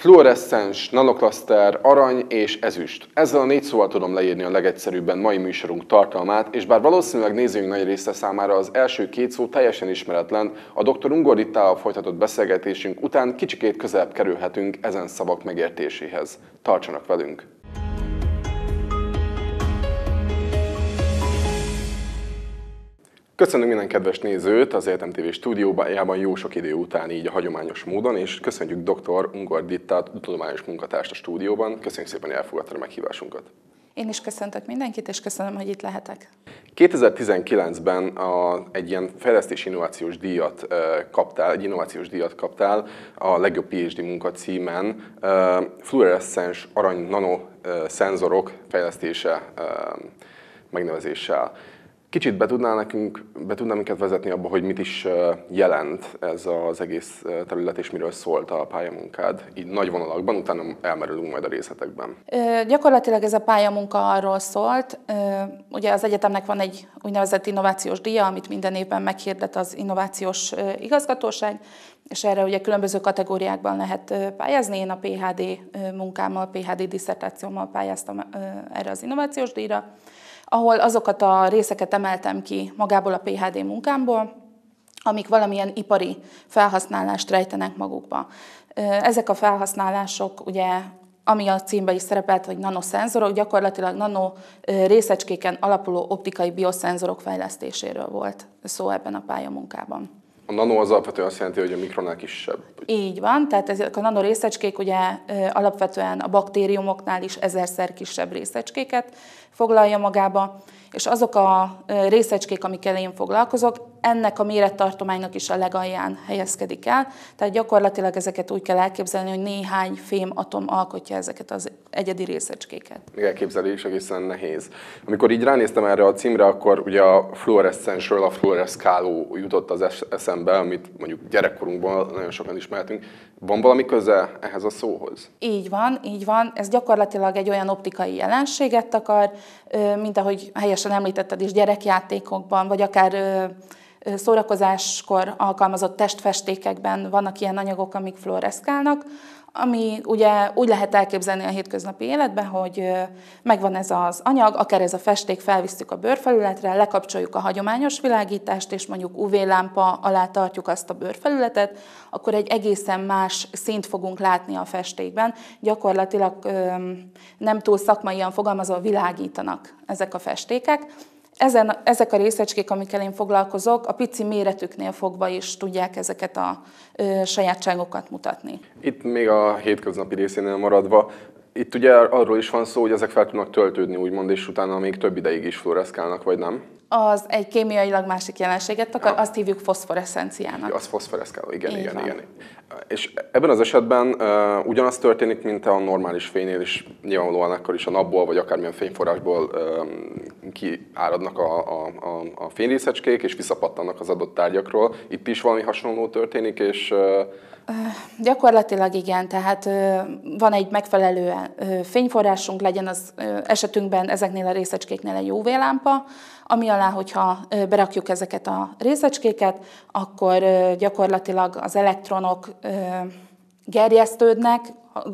fluoreszcens, nanoklaszter, arany és ezüst. Ezzel a négy szóval tudom leírni a legegyszerűbben mai műsorunk tartalmát, és bár valószínűleg nézőink nagy része számára az első két szó teljesen ismeretlen, a dr. Ungorittával folytatott beszélgetésünk után kicsikét közelebb kerülhetünk ezen szavak megértéséhez. Tartsanak velünk! köszönöm minden kedves nézőt az Életem TV stúdiójában jó sok idő után így a hagyományos módon, és köszönjük dr. Ungor Dittát, tudományos munkatárs a stúdióban. Köszönjük szépen, hogy elfogadta a meghívásunkat. Én is köszöntök mindenkit, és köszönöm, hogy itt lehetek. 2019-ben a, egy ilyen fejlesztés innovációs díjat e, kaptál, egy innovációs díjat kaptál a legjobb PhD munka címen. E, arany nano e, szenzorok fejlesztése e, megnevezéssel. Kicsit be tudnál nekünk, be tudnál minket vezetni abba, hogy mit is jelent ez az egész terület, és miről szólt a pályamunkád, így nagy vonalakban, utána elmerülünk majd a részletekben. Ö, gyakorlatilag ez a pályamunka arról szólt, ö, ugye az egyetemnek van egy úgynevezett innovációs díja, amit minden évben meghirdet az innovációs igazgatóság, és erre ugye különböző kategóriákban lehet pályázni. Én a PHD munkámmal, PHD diszertációmmal pályáztam erre az innovációs díjra, ahol azokat a részeket emeltem ki magából a PHD munkámból, amik valamilyen ipari felhasználást rejtenek magukba. Ezek a felhasználások ugye ami a címben is szerepelt, hogy nanoszenzorok, gyakorlatilag nano részecskéken alapuló optikai bioszenzorok fejlesztéséről volt szó ebben a pályamunkában. A nano az alapvetően azt jelenti, hogy a mikronál kisebb. Így van, tehát ezek a nano részecskék ugye alapvetően a baktériumoknál is ezerszer kisebb részecskéket foglalja magába, és azok a részecskék, amikkel én foglalkozok, ennek a mérettartománynak is a legalján helyezkedik el. Tehát gyakorlatilag ezeket úgy kell elképzelni, hogy néhány fém atom alkotja ezeket az egyedi részecskéket. Elképzelni is egészen nehéz. Amikor így ránéztem erre a címre, akkor ugye a fluorescensről a fluoreszkáló jutott az eszembe, amit mondjuk gyerekkorunkban nagyon sokan ismertünk. Van valami köze ehhez a szóhoz? Így van, így van. Ez gyakorlatilag egy olyan optikai jelenséget akar, mint ahogy helyesen említetted is gyerekjátékokban, vagy akár szórakozáskor alkalmazott testfestékekben vannak ilyen anyagok, amik fluoreszkálnak, ami ugye úgy lehet elképzelni a hétköznapi életben, hogy megvan ez az anyag, akár ez a festék, felvisztük a bőrfelületre, lekapcsoljuk a hagyományos világítást, és mondjuk UV-lámpa alá tartjuk azt a bőrfelületet, akkor egy egészen más színt fogunk látni a festékben. Gyakorlatilag nem túl szakmaian fogalmazva világítanak ezek a festékek, ezen, ezek a részecskék, amikkel én foglalkozok, a pici méretüknél fogva is tudják ezeket a ö, sajátságokat mutatni. Itt még a hétköznapi részénél maradva, itt ugye arról is van szó, hogy ezek fel tudnak töltődni, úgymond, és utána még több ideig is fluoreszkálnak, vagy nem? Az egy kémiailag másik jelenséget akar, ja. Ah. azt hívjuk foszforeszenciának. Az foszforeszkáló, igen, igen, igen, igen. És ebben az esetben uh, ugyanaz történik, mint a normális fénynél, is, nyilvánvalóan akkor is a napból, vagy akármilyen fényforrásból um, kiáradnak a, a, a, a fényrészecskék, és visszapattanak az adott tárgyakról. Itt is valami hasonló történik, és... Gyakorlatilag igen, tehát van egy megfelelő fényforrásunk, legyen az esetünkben ezeknél a részecskéknél egy UV-lámpa, ami alá, hogyha berakjuk ezeket a részecskéket, akkor gyakorlatilag az elektronok gerjesztődnek,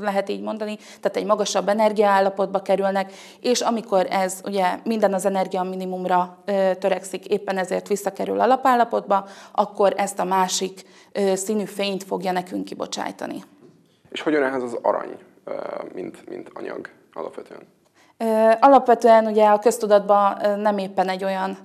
lehet így mondani, tehát egy magasabb energiaállapotba kerülnek, és amikor ez ugye minden az energia minimumra ö, törekszik, éppen ezért visszakerül alapállapotba, akkor ezt a másik ö, színű fényt fogja nekünk kibocsájtani. És hogyan ehhez az arany, mint, mint anyag alapvetően? Alapvetően ugye a köztudatban nem éppen egy olyan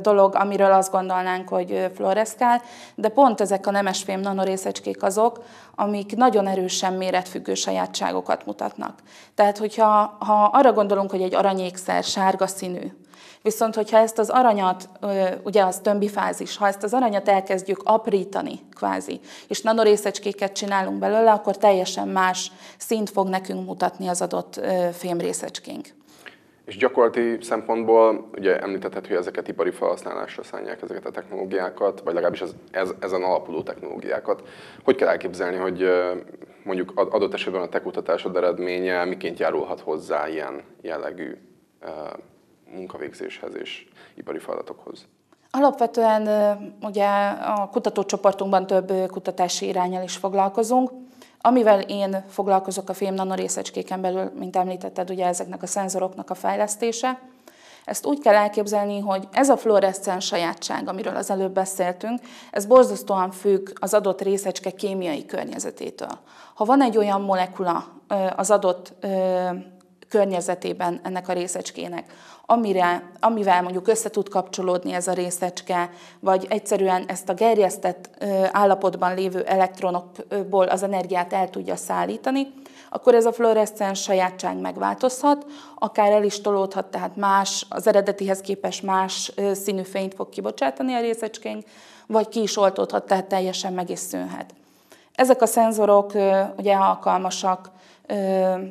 dolog, amiről azt gondolnánk, hogy fluoreszkál, de pont ezek a nemesfém nanorészecskék azok, amik nagyon erősen méretfüggő sajátságokat mutatnak. Tehát, hogyha ha arra gondolunk, hogy egy aranyékszer sárga színű, Viszont, hogyha ezt az aranyat, ugye az tömbi fázis, ha ezt az aranyat elkezdjük aprítani kvázi, és nanorészecskéket csinálunk belőle, akkor teljesen más szint fog nekünk mutatni az adott fémrészecskénk. És gyakorlati szempontból ugye említetted, hogy ezeket ipari felhasználásra szállják ezeket a technológiákat, vagy legalábbis ez, ez, ezen alapuló technológiákat. Hogy kell elképzelni, hogy mondjuk adott esetben a te kutatásod eredménye miként járulhat hozzá ilyen jellegű munkavégzéshez és ipari feladatokhoz? Alapvetően ugye a kutatócsoportunkban több kutatási irányel is foglalkozunk. Amivel én foglalkozok a fém nanorészecskéken belül, mint említetted, ugye ezeknek a szenzoroknak a fejlesztése, ezt úgy kell elképzelni, hogy ez a fluoreszcens sajátság, amiről az előbb beszéltünk, ez borzasztóan függ az adott részecske kémiai környezetétől. Ha van egy olyan molekula az adott környezetében ennek a részecskének, amire, amivel mondjuk össze tud kapcsolódni ez a részecske, vagy egyszerűen ezt a gerjesztett állapotban lévő elektronokból az energiát el tudja szállítani, akkor ez a fluoreszcens sajátság megváltozhat, akár el is tolódhat, tehát más, az eredetihez képest más színű fényt fog kibocsátani a részecskénk, vagy ki is oltódhat, tehát teljesen meg is szűnhet. Ezek a szenzorok ugye alkalmasak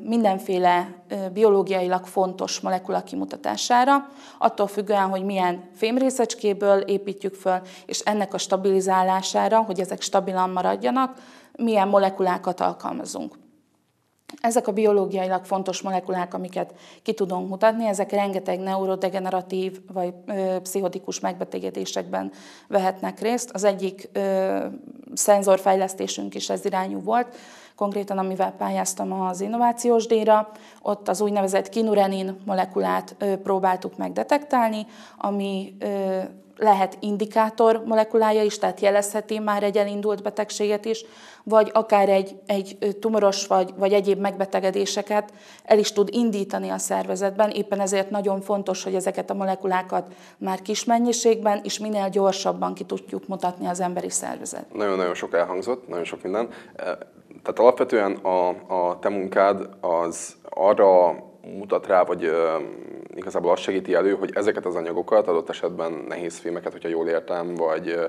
mindenféle biológiailag fontos molekula kimutatására, attól függően, hogy milyen fémrészecskéből építjük föl, és ennek a stabilizálására, hogy ezek stabilan maradjanak, milyen molekulákat alkalmazunk. Ezek a biológiailag fontos molekulák, amiket ki tudunk mutatni, ezek rengeteg neurodegeneratív vagy ö, pszichotikus megbetegedésekben vehetnek részt. Az egyik ö, szenzorfejlesztésünk is ez irányú volt, konkrétan amivel pályáztam az innovációs díjra, ott az úgynevezett kinurenin molekulát ö, próbáltuk meg detektálni, ami ö, lehet indikátor molekulája is, tehát jelezheti már egy elindult betegséget is, vagy akár egy, egy tumoros vagy, vagy egyéb megbetegedéseket el is tud indítani a szervezetben. Éppen ezért nagyon fontos, hogy ezeket a molekulákat már kis mennyiségben és minél gyorsabban ki tudjuk mutatni az emberi szervezet. Nagyon-nagyon sok elhangzott, nagyon sok minden. E, tehát alapvetően a, a te munkád az arra mutat rá, vagy igazából azt segíti elő, hogy ezeket az anyagokat, adott esetben nehéz filmeket, hogyha jól értem, vagy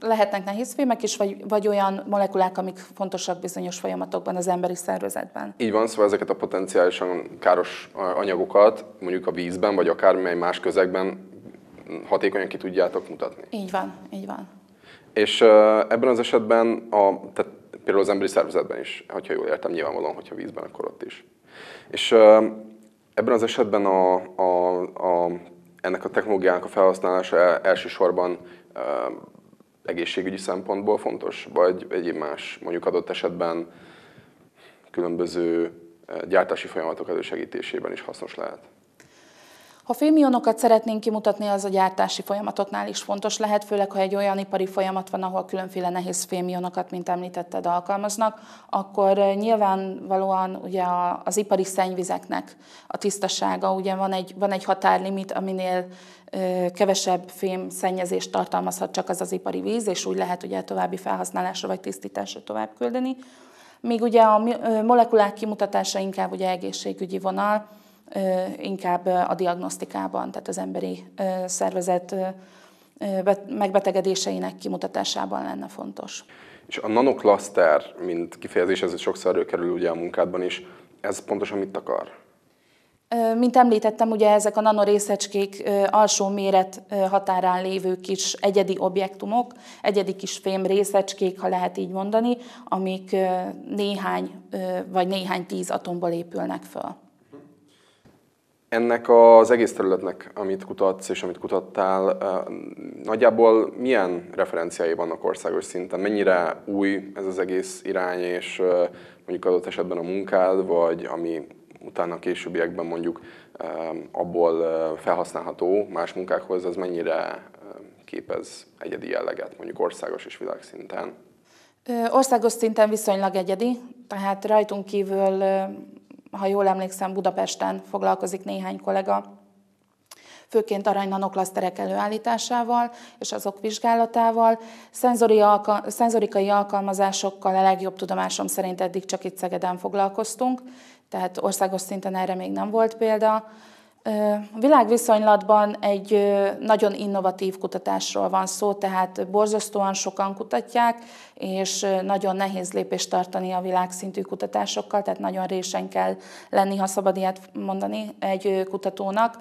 lehetnek nehéz filmek is, vagy, vagy olyan molekulák, amik fontosak bizonyos folyamatokban az emberi szervezetben. Így van, szóval ezeket a potenciálisan káros anyagokat mondjuk a vízben, vagy akármely más közegben mm, hatékonyan ki tudjátok mutatni. Így van, így van. És ebben az esetben, a, tehát például az emberi szervezetben is, hogyha jól értem, nyilvánvalóan, hogyha vízben, akkor ott is. És Ebben az esetben a, a, a, ennek a technológiának a felhasználása elsősorban e, egészségügyi szempontból fontos, vagy egyéb más, mondjuk adott esetben különböző gyártási folyamatok elősegítésében is hasznos lehet. Ha fémionokat szeretnénk kimutatni, az a gyártási folyamatoknál is fontos lehet, főleg ha egy olyan ipari folyamat van, ahol különféle nehéz fémionokat, mint említetted, alkalmaznak, akkor eh, nyilvánvalóan ugye az ipari szennyvizeknek a tisztasága, ugye van egy, van egy határlimit, aminél eh, kevesebb fém szennyezést tartalmazhat csak az az ipari víz, és úgy lehet ugye további felhasználásra vagy tisztításra tovább küldeni. Míg ugye a eh, molekulák kimutatása inkább ugye egészségügyi vonal, inkább a diagnosztikában, tehát az emberi szervezet megbetegedéseinek kimutatásában lenne fontos. És a nanoklaszter, mint kifejezés, ez sokszor előkerül ugye a munkádban is, ez pontosan mit akar? Mint említettem, ugye ezek a nanorészecskék alsó méret határán lévő kis egyedi objektumok, egyedi kis fém részecskék, ha lehet így mondani, amik néhány vagy néhány tíz atomból épülnek föl. Ennek az egész területnek, amit kutatsz és amit kutattál, nagyjából milyen referenciái vannak országos szinten? Mennyire új ez az egész irány, és mondjuk adott esetben a munkád, vagy ami utána későbbiekben mondjuk abból felhasználható más munkákhoz, az mennyire képez egyedi jelleget mondjuk országos és világszinten? Országos szinten viszonylag egyedi, tehát rajtunk kívül ha jól emlékszem, Budapesten foglalkozik néhány kollega, főként aranynanoklaszterek előállításával és azok vizsgálatával. Szenzori alka- szenzorikai alkalmazásokkal a legjobb tudomásom szerint eddig csak itt Szegeden foglalkoztunk, tehát országos szinten erre még nem volt példa. A világviszonylatban egy nagyon innovatív kutatásról van szó, tehát borzasztóan sokan kutatják, és nagyon nehéz lépést tartani a világszintű kutatásokkal, tehát nagyon résen kell lenni, ha szabad ilyet mondani egy kutatónak,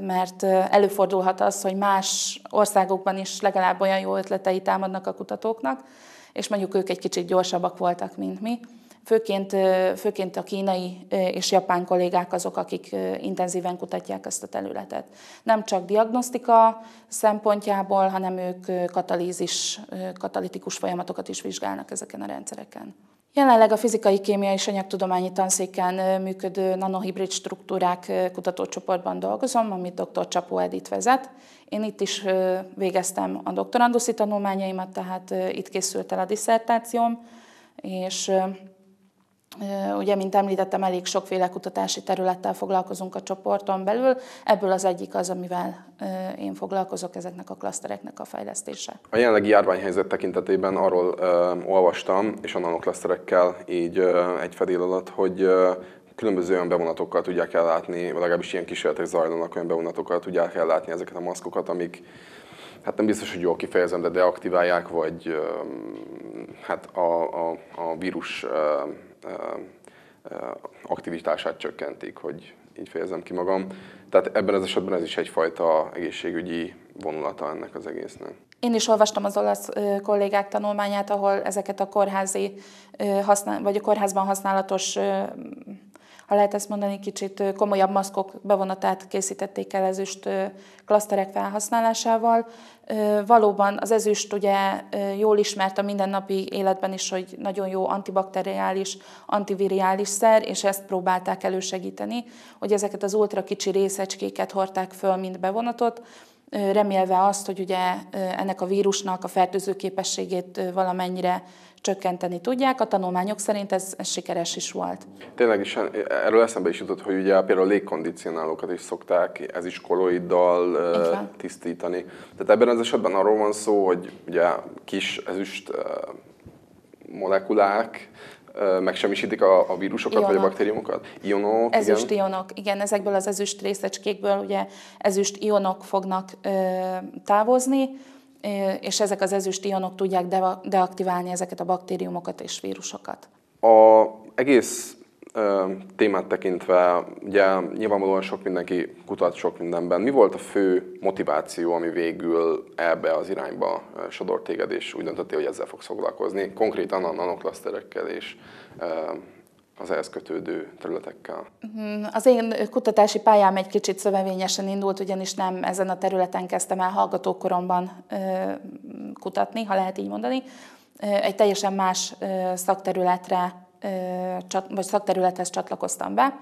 mert előfordulhat az, hogy más országokban is legalább olyan jó ötletei támadnak a kutatóknak, és mondjuk ők egy kicsit gyorsabbak voltak, mint mi. Főként, főként a kínai és japán kollégák azok, akik intenzíven kutatják ezt a területet. Nem csak diagnosztika szempontjából, hanem ők katalízis, katalitikus folyamatokat is vizsgálnak ezeken a rendszereken. Jelenleg a fizikai kémia és anyagtudományi tanszéken működő nanohibrid struktúrák kutatócsoportban dolgozom, amit dr. Csapó Edit vezet. Én itt is végeztem a doktoranduszi tanulmányaimat, tehát itt készült el a diszertációm, és Ugye, mint említettem, elég sokféle kutatási területtel foglalkozunk a csoporton belül. Ebből az egyik az, amivel én foglalkozok, ezeknek a klasztereknek a fejlesztése. A jelenlegi járványhelyzet tekintetében arról ö, olvastam, és a nanoklaszterekkel így ö, egy fedél alatt, hogy ö, különböző olyan bevonatokkal tudják ellátni, vagy legalábbis ilyen kísérletek zajlanak, olyan bevonatokkal tudják ellátni ezeket a maszkokat, amik hát nem biztos, hogy jól kifejezem, de deaktiválják, vagy hát a, a, a vírus aktivitását csökkentik, hogy így fejezem ki magam. Tehát ebben az esetben ez is egyfajta egészségügyi vonulata ennek az egésznek. Én is olvastam az olasz kollégák tanulmányát, ahol ezeket a kórházi vagy a kórházban használatos ha lehet ezt mondani, kicsit komolyabb maszkok bevonatát készítették el ezüst klaszterek felhasználásával. Valóban az ezüst ugye jól ismert a mindennapi életben is, hogy nagyon jó antibakteriális, antiviriális szer, és ezt próbálták elősegíteni, hogy ezeket az ultra kicsi részecskéket hordták föl, mint bevonatot, remélve azt, hogy ugye ennek a vírusnak a fertőző képességét valamennyire csökkenteni tudják. A tanulmányok szerint ez, ez sikeres is volt. Tényleg is, hát, e, erről eszembe is jutott, hogy ugye például a légkondicionálókat is szokták ez is koloiddal tisztítani. Tehát ebben az esetben arról van szó, hogy ugye kis ezüst molekulák megsemmisítik a, a vírusokat ionok. vagy a baktériumokat? Ionok, ezüst igen. ionok, igen, ezekből az ezüst részecskékből ugye ezüst ionok fognak ö, távozni, és ezek az ezüst ionok tudják de, deaktiválni ezeket a baktériumokat és vírusokat. A egész témát tekintve, ugye nyilvánvalóan sok mindenki kutat sok mindenben. Mi volt a fő motiváció, ami végül ebbe az irányba sodort téged, és úgy döntöttél, hogy ezzel fogsz foglalkozni, konkrétan a nanoklaszterekkel és az ehhez kötődő területekkel? Mhm. Az én kutatási pályám egy kicsit szövevényesen indult, ugyanis nem ezen a területen kezdtem el hallgatókoromban kutatni, ha lehet így mondani. Egy teljesen más szakterületre vagy szakterülethez csatlakoztam be,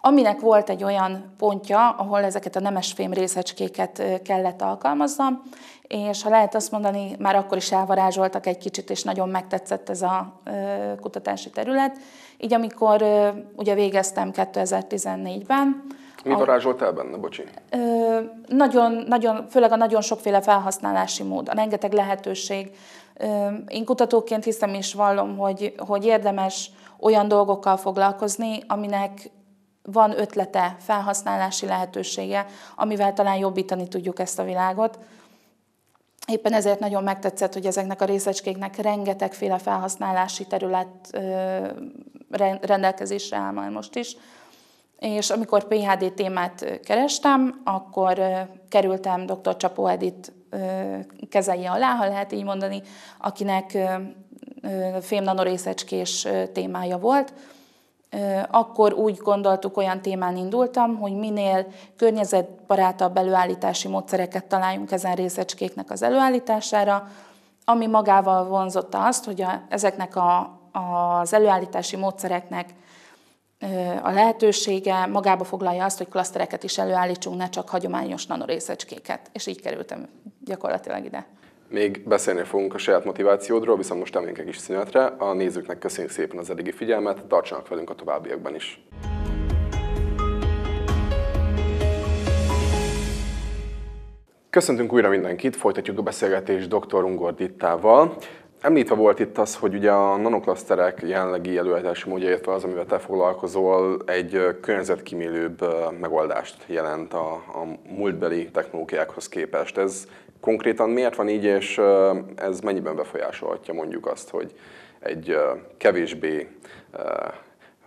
aminek volt egy olyan pontja, ahol ezeket a nemesfém részecskéket kellett alkalmaznom, és ha lehet azt mondani, már akkor is elvarázsoltak egy kicsit, és nagyon megtetszett ez a kutatási terület. Így amikor ugye végeztem 2014-ben, mi el benne, bocsi? nagyon, nagyon, főleg a nagyon sokféle felhasználási mód, a rengeteg lehetőség, én kutatóként hiszem és vallom, hogy, hogy érdemes olyan dolgokkal foglalkozni, aminek van ötlete, felhasználási lehetősége, amivel talán jobbítani tudjuk ezt a világot. Éppen ezért nagyon megtetszett, hogy ezeknek a részecskéknek rengetegféle felhasználási terület rendelkezésre áll már most is. És amikor PHD témát kerestem, akkor kerültem dr. Csapó Edith kezelje alá, ha lehet így mondani, akinek nanorészecskés témája volt. Akkor úgy gondoltuk, olyan témán indultam, hogy minél környezetbarátabb előállítási módszereket találjunk ezen részecskéknek az előállítására, ami magával vonzotta azt, hogy a, ezeknek a, az előállítási módszereknek a lehetősége magába foglalja azt, hogy klasztereket is előállítsunk, ne csak hagyományos nanorészecskéket. És így kerültem gyakorlatilag ide. Még beszélni fogunk a saját motivációdról, viszont most emlénk egy kis szünetre. A nézőknek köszönjük szépen az eddigi figyelmet, tartsanak velünk a továbbiakban is. Köszöntünk újra mindenkit, folytatjuk a beszélgetést dr. Ungor Dittával. Említve volt itt az, hogy ugye a nanoklaszterek jelenlegi előállítási módja, illetve az, amivel te foglalkozol, egy környezetkímélőbb megoldást jelent a, a múltbeli technológiákhoz képest. Ez konkrétan miért van így, és ez mennyiben befolyásolhatja mondjuk azt, hogy egy kevésbé,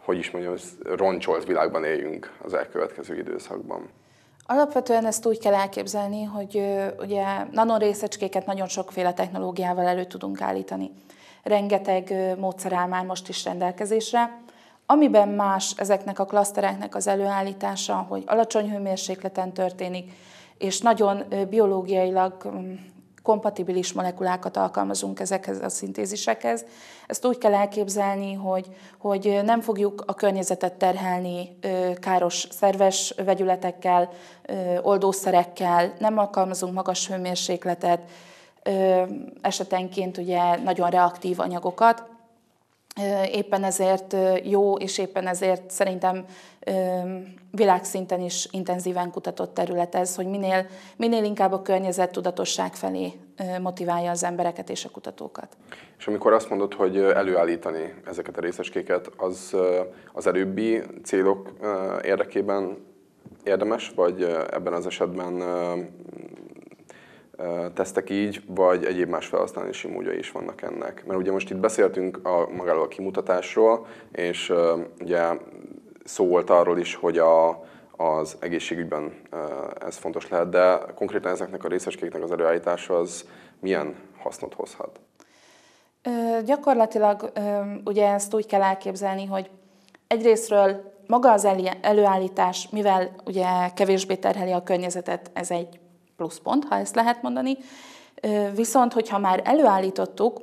hogy is mondjam, roncsolt világban éljünk az elkövetkező időszakban? Alapvetően ezt úgy kell elképzelni, hogy ugye nanorészecskéket nagyon sokféle technológiával elő tudunk állítani. Rengeteg módszer áll már most is rendelkezésre. Amiben más ezeknek a klasztereknek az előállítása, hogy alacsony hőmérsékleten történik, és nagyon biológiailag mm, kompatibilis molekulákat alkalmazunk ezekhez a szintézisekhez. Ezt úgy kell elképzelni, hogy, hogy nem fogjuk a környezetet terhelni káros szerves vegyületekkel, oldószerekkel, nem alkalmazunk magas hőmérsékletet, esetenként ugye nagyon reaktív anyagokat, Éppen ezért jó, és éppen ezért szerintem világszinten is intenzíven kutatott terület ez, hogy minél, minél inkább a környezet tudatosság felé motiválja az embereket és a kutatókat. És amikor azt mondod, hogy előállítani ezeket a részeskéket, az az előbbi célok érdekében érdemes, vagy ebben az esetben tesztek így, vagy egyéb más felhasználási módja is vannak ennek. Mert ugye most itt beszéltünk a, magáról a kimutatásról, és ugye szó volt arról is, hogy a, az egészségügyben ez fontos lehet, de konkrétan ezeknek a részecskéknek az előállítása az milyen hasznot hozhat? Ö, gyakorlatilag ö, ugye ezt úgy kell elképzelni, hogy egyrésztről maga az előállítás, mivel ugye kevésbé terheli a környezetet, ez egy pluszpont, ha ezt lehet mondani, viszont hogyha már előállítottuk,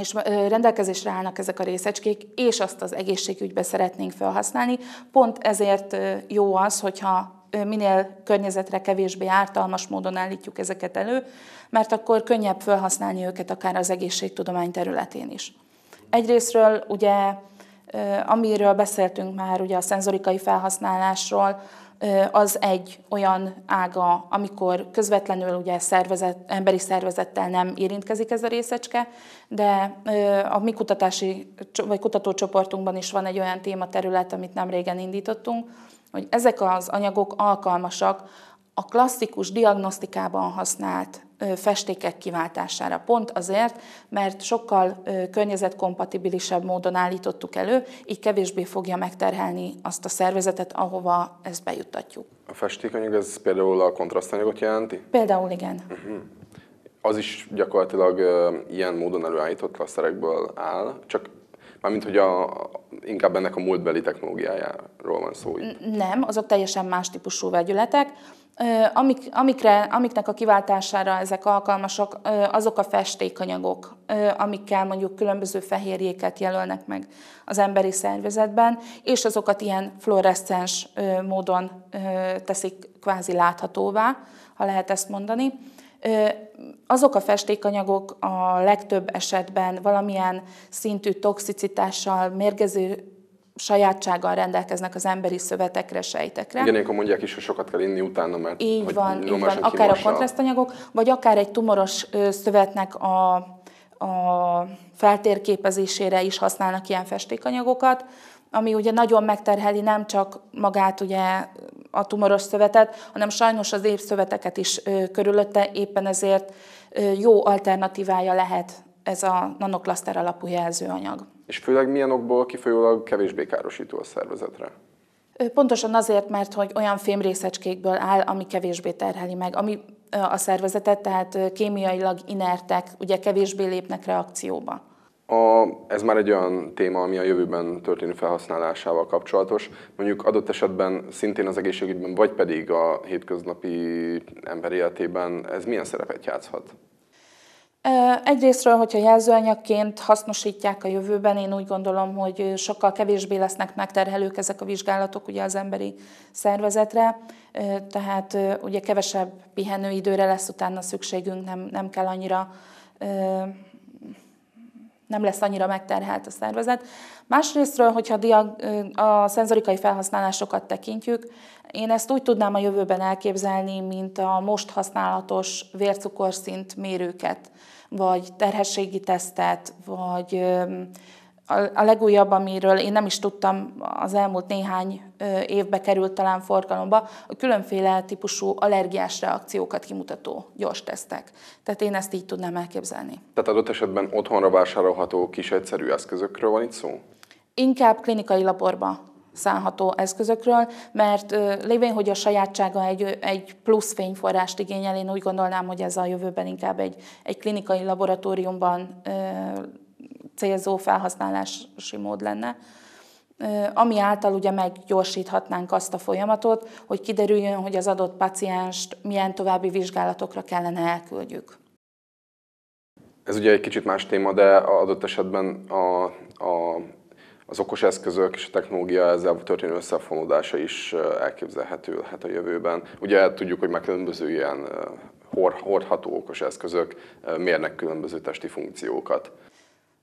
és rendelkezésre állnak ezek a részecskék, és azt az egészségügybe szeretnénk felhasználni. Pont ezért jó az, hogyha minél környezetre kevésbé ártalmas módon állítjuk ezeket elő, mert akkor könnyebb felhasználni őket akár az egészségtudomány területén is. Egyrésztről ugye, amiről beszéltünk már, ugye a szenzorikai felhasználásról, az egy olyan ága, amikor közvetlenül ugye szervezet, emberi szervezettel nem érintkezik ez a részecske, de a mi kutatási vagy kutatócsoportunkban is van egy olyan tématerület, amit nem régen indítottunk, hogy ezek az anyagok alkalmasak a klasszikus diagnosztikában használt festékek kiváltására. Pont azért, mert sokkal környezetkompatibilisebb módon állítottuk elő, így kevésbé fogja megterhelni azt a szervezetet, ahova ezt bejuttatjuk. A festékanyag ez például a kontrasztanyagot jelenti? Például igen. Uh-huh. Az is gyakorlatilag ilyen módon előállított klaszterekből áll, csak Mármint, hogy a, inkább ennek a múltbeli technológiájáról van szó. Itt. Nem, azok teljesen más típusú vegyületek. Amik, amikre, amiknek a kiváltására ezek alkalmasak, azok a festékanyagok, amikkel mondjuk különböző fehérjéket jelölnek meg az emberi szervezetben, és azokat ilyen fluorescens módon teszik kvázi láthatóvá, ha lehet ezt mondani. Azok a festékanyagok a legtöbb esetben valamilyen szintű toxicitással, mérgező sajátsággal rendelkeznek az emberi szövetekre, sejtekre. Igen, akkor mondják is, hogy sokat kell inni utána, mert így van, így van. akár a kontrasztanyagok, vagy akár egy tumoros szövetnek a, a feltérképezésére is használnak ilyen festékanyagokat, ami ugye nagyon megterheli nem csak magát ugye a tumoros szövetet, hanem sajnos az szöveteket is körülötte, éppen ezért jó alternatívája lehet ez a nanoklaszter alapú jelzőanyag és főleg milyen okból kifolyólag kevésbé károsító a szervezetre? Pontosan azért, mert hogy olyan fémrészecskékből áll, ami kevésbé terheli meg, ami a szervezetet, tehát kémiailag inertek, ugye kevésbé lépnek reakcióba. A, ez már egy olyan téma, ami a jövőben történő felhasználásával kapcsolatos. Mondjuk adott esetben szintén az egészségügyben, vagy pedig a hétköznapi ember életében ez milyen szerepet játszhat? Egyrésztről, hogyha jelzőanyagként hasznosítják a jövőben, én úgy gondolom, hogy sokkal kevésbé lesznek megterhelők ezek a vizsgálatok ugye az emberi szervezetre, tehát ugye kevesebb pihenőidőre lesz utána szükségünk, nem, nem kell annyira nem lesz annyira megterhelt a szervezet. Másrésztről, hogyha a szenzorikai felhasználásokat tekintjük, én ezt úgy tudnám a jövőben elképzelni, mint a most használatos vércukorszint mérőket vagy terhességi tesztet, vagy a legújabb, amiről én nem is tudtam, az elmúlt néhány évbe került talán forgalomba, a különféle típusú allergiás reakciókat kimutató gyors tesztek. Tehát én ezt így tudnám elképzelni. Tehát adott esetben otthonra vásárolható kis egyszerű eszközökről van itt szó? Inkább klinikai laborba szállható eszközökről, mert lévén, hogy a sajátsága egy, egy plusz fényforrást igényel, én úgy gondolnám, hogy ez a jövőben inkább egy, egy klinikai laboratóriumban célzó felhasználási mód lenne ami által ugye meggyorsíthatnánk azt a folyamatot, hogy kiderüljön, hogy az adott pacienst milyen további vizsgálatokra kellene elküldjük. Ez ugye egy kicsit más téma, de adott esetben a, a az okos eszközök és a technológia ezzel történő összefonódása is elképzelhető lehet a jövőben. Ugye tudjuk, hogy már különböző ilyen hordható okos eszközök mérnek különböző testi funkciókat.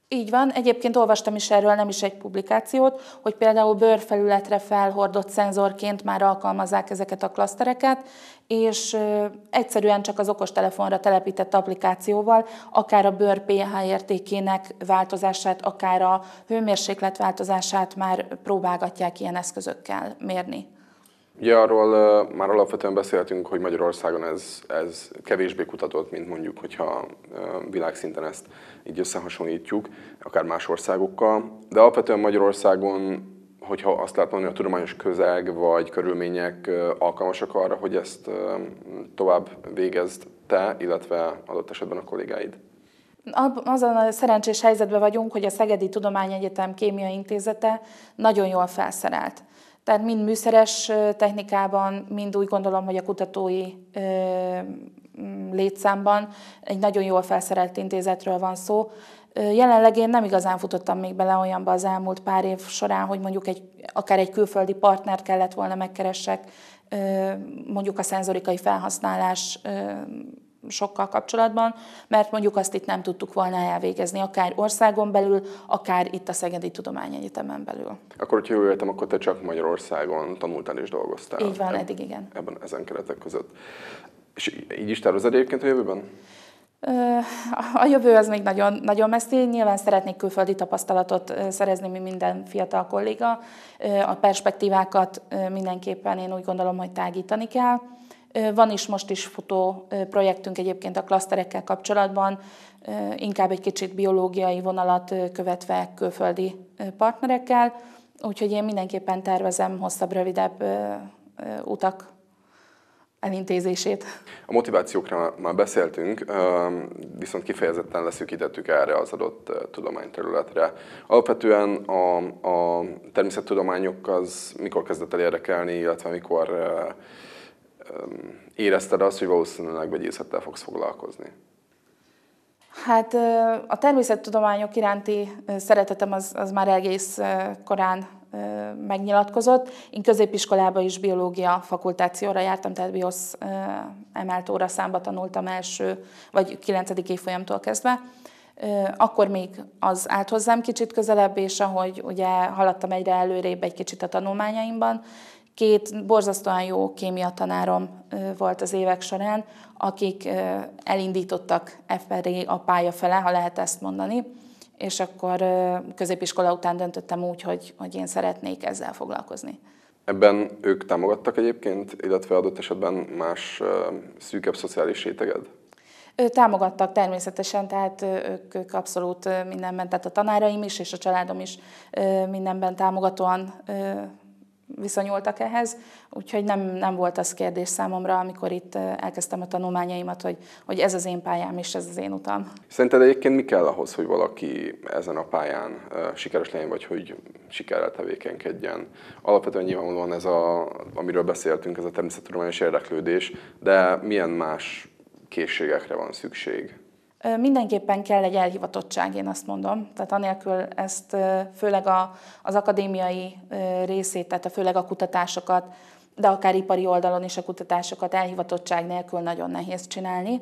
Így van, egyébként olvastam is erről nem is egy publikációt, hogy például bőrfelületre felhordott szenzorként már alkalmazzák ezeket a klasztereket, és egyszerűen csak az okostelefonra telepített applikációval akár a bőr pH értékének változását, akár a hőmérséklet változását már próbálgatják ilyen eszközökkel mérni. Ugye arról uh, már alapvetően beszéltünk, hogy Magyarországon ez, ez kevésbé kutatott, mint mondjuk, hogyha uh, világszinten ezt így összehasonlítjuk, akár más országokkal. De alapvetően Magyarországon, hogyha azt látom, hogy a tudományos közeg vagy körülmények uh, alkalmasak arra, hogy ezt tovább végezd te, illetve adott esetben a kollégáid azon a szerencsés helyzetben vagyunk, hogy a Szegedi Tudományegyetem Kémia Intézete nagyon jól felszerelt. Tehát mind műszeres technikában, mind úgy gondolom, hogy a kutatói létszámban egy nagyon jól felszerelt intézetről van szó. Jelenleg én nem igazán futottam még bele olyanba az elmúlt pár év során, hogy mondjuk egy, akár egy külföldi partnert kellett volna megkeressek, mondjuk a szenzorikai felhasználás sokkal kapcsolatban, mert mondjuk azt itt nem tudtuk volna elvégezni, akár országon belül, akár itt a Szegedi Tudományegyetemen belül. Akkor, hogyha jól értem, akkor te csak Magyarországon tanultál és dolgoztál. Így van, eb- eddig igen. Ebben, ezen keretek között. És így is tervezed egyébként a jövőben? A jövő az még nagyon, nagyon messzi. Nyilván szeretnék külföldi tapasztalatot szerezni, mi minden fiatal kolléga. A perspektívákat mindenképpen én úgy gondolom, hogy tágítani kell. Van is most is futó projektünk egyébként a klaszterekkel kapcsolatban, inkább egy kicsit biológiai vonalat követve külföldi partnerekkel, úgyhogy én mindenképpen tervezem hosszabb, rövidebb utak elintézését. A motivációkra már beszéltünk, viszont kifejezetten leszűkítettük erre az adott tudományterületre. Alapvetően a, a természettudományok az mikor kezdett el érdekelni, illetve mikor érezted azt, hogy valószínűleg vegyészettel fogsz foglalkozni? Hát a természettudományok iránti szeretetem az, az már egész korán megnyilatkozott. Én középiskolába is biológia fakultációra jártam, tehát biosz emelt számba tanultam első, vagy 9. évfolyamtól kezdve. Akkor még az állt hozzám kicsit közelebb, és ahogy ugye haladtam egyre előrébb egy kicsit a tanulmányaimban, Két borzasztóan jó kémia tanárom volt az évek során, akik elindítottak e felé a pálya fele, ha lehet ezt mondani, és akkor középiskola után döntöttem úgy, hogy, hogy én szeretnék ezzel foglalkozni. Ebben ők támogattak egyébként, illetve adott esetben más szűkebb szociális réteged? Támogattak természetesen, tehát ők, ők abszolút mindenben, tehát a tanáraim is és a családom is mindenben támogatóan viszonyultak ehhez, úgyhogy nem, nem volt az kérdés számomra, amikor itt eh, elkezdtem a tanulmányaimat, hogy, hogy ez az én pályám és ez az én utam. Szerinted egyébként mi kell ahhoz, hogy valaki ezen a pályán eh, sikeres legyen, vagy hogy sikerrel tevékenykedjen? Alapvetően nyilvánvalóan ez, a, amiről beszéltünk, ez a természettudományos érdeklődés, de milyen más készségekre van szükség? Mindenképpen kell egy elhivatottság, én azt mondom. Tehát anélkül ezt főleg a, az akadémiai részét, tehát a főleg a kutatásokat, de akár ipari oldalon is a kutatásokat elhivatottság nélkül nagyon nehéz csinálni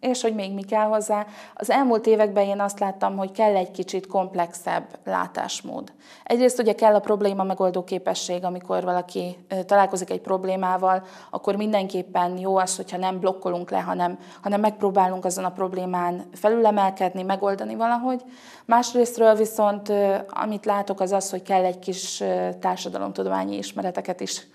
és hogy még mi kell hozzá. Az elmúlt években én azt láttam, hogy kell egy kicsit komplexebb látásmód. Egyrészt ugye kell a probléma megoldó képesség, amikor valaki találkozik egy problémával, akkor mindenképpen jó az, hogyha nem blokkolunk le, hanem, hanem megpróbálunk azon a problémán felülemelkedni, megoldani valahogy. Másrésztről viszont, amit látok, az az, hogy kell egy kis társadalomtudományi ismereteket is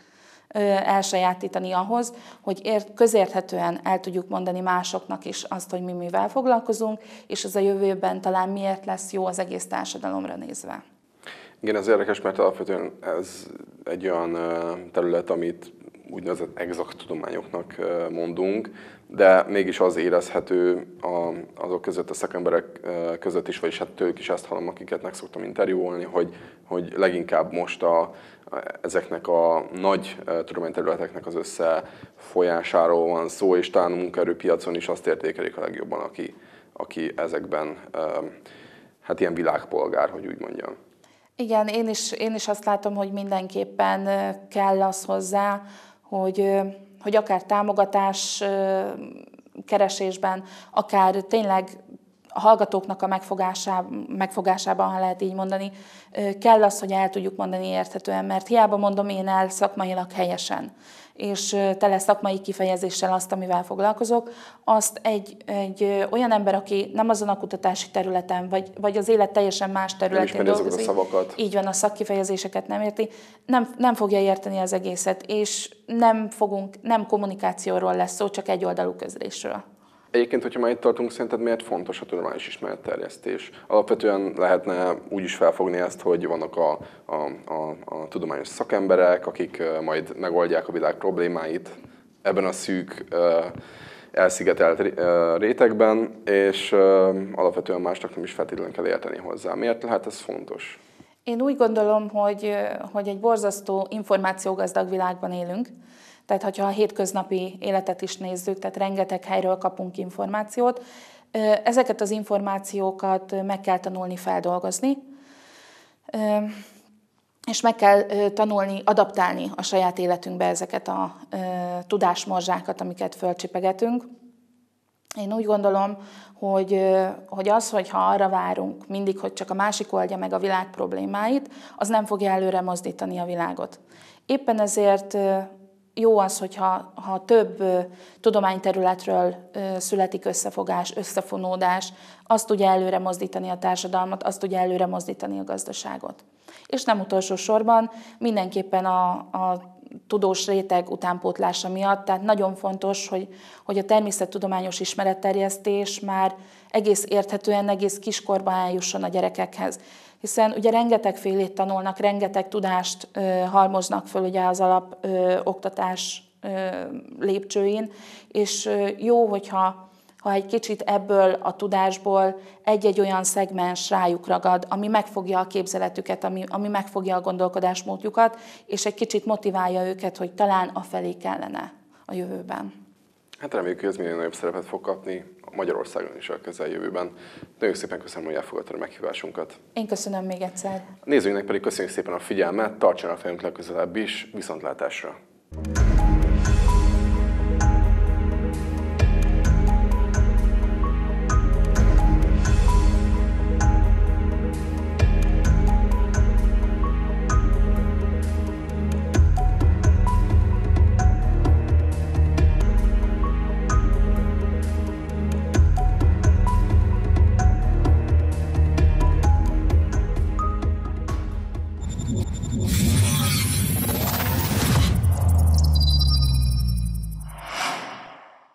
elsajátítani ahhoz, hogy ért, közérthetően el tudjuk mondani másoknak is azt, hogy mi mivel foglalkozunk, és ez a jövőben talán miért lesz jó az egész társadalomra nézve. Igen, ez érdekes, mert alapvetően ez egy olyan terület, amit úgynevezett exakt tudományoknak mondunk, de mégis az érezhető azok között, a szakemberek között is, vagyis hát tőlük is ezt hallom, akiket meg szoktam interjúolni, hogy, hogy leginkább most a, ezeknek a nagy tudományterületeknek az összefolyásáról van szó, és talán a munkaerőpiacon is azt értékelik a legjobban, aki, aki ezekben hát ilyen világpolgár, hogy úgy mondjam. Igen, én is, én is azt látom, hogy mindenképpen kell az hozzá, hogy, hogy akár támogatás keresésben, akár tényleg a hallgatóknak a megfogásában, megfogásában, ha lehet így mondani, kell az, hogy el tudjuk mondani érthetően, mert hiába mondom én el szakmailag helyesen, és tele szakmai kifejezéssel azt, amivel foglalkozok, azt egy, egy olyan ember, aki nem azon a kutatási területen, vagy, vagy az élet teljesen más területén dolgozik, a szavakat. így van, a szakkifejezéseket nem érti, nem, nem fogja érteni az egészet, és nem fogunk, nem kommunikációról lesz szó, csak egy oldalú közlésről. Egyébként, hogyha már itt tartunk, szerinted miért fontos a tudományos ismeretterjesztés? Alapvetően lehetne úgy is felfogni ezt, hogy vannak a, a, a, a tudományos szakemberek, akik majd megoldják a világ problémáit ebben a szűk, elszigetelt rétegben, és alapvetően másnak nem is feltétlenül kell érteni hozzá. Miért lehet ez fontos? Én úgy gondolom, hogy, hogy egy borzasztó információgazdag világban élünk, tehát, ha a hétköznapi életet is nézzük, tehát rengeteg helyről kapunk információt, ezeket az információkat meg kell tanulni feldolgozni, és meg kell tanulni, adaptálni a saját életünkbe ezeket a tudásmorzsákat, amiket fölcsipegetünk. Én úgy gondolom, hogy, hogy az, hogyha arra várunk mindig, hogy csak a másik oldja meg a világ problémáit, az nem fogja előre mozdítani a világot. Éppen ezért jó az, hogyha ha több tudományterületről születik összefogás, összefonódás, azt tudja előre mozdítani a társadalmat, azt tudja előre mozdítani a gazdaságot. És nem utolsó sorban mindenképpen a, a tudós réteg utánpótlása miatt, tehát nagyon fontos, hogy, hogy a természettudományos ismeretterjesztés már egész érthetően, egész kiskorban eljusson a gyerekekhez hiszen ugye rengeteg félét tanulnak, rengeteg tudást halmoznak föl ugye az alap oktatás lépcsőin, és jó, hogyha ha egy kicsit ebből a tudásból egy-egy olyan szegmens rájuk ragad, ami megfogja a képzeletüket, ami, ami megfogja a gondolkodásmódjukat, és egy kicsit motiválja őket, hogy talán a felé kellene a jövőben. Hát reméljük, hogy ez minél nagyobb szerepet fog kapni Magyarországon is a közeljövőben. Nagyon szépen köszönöm, hogy elfogadtad a meghívásunkat. Én köszönöm még egyszer. Nézőinknek pedig köszönjük szépen a figyelmet, tartsanak fejünk legközelebb is, viszontlátásra! thank you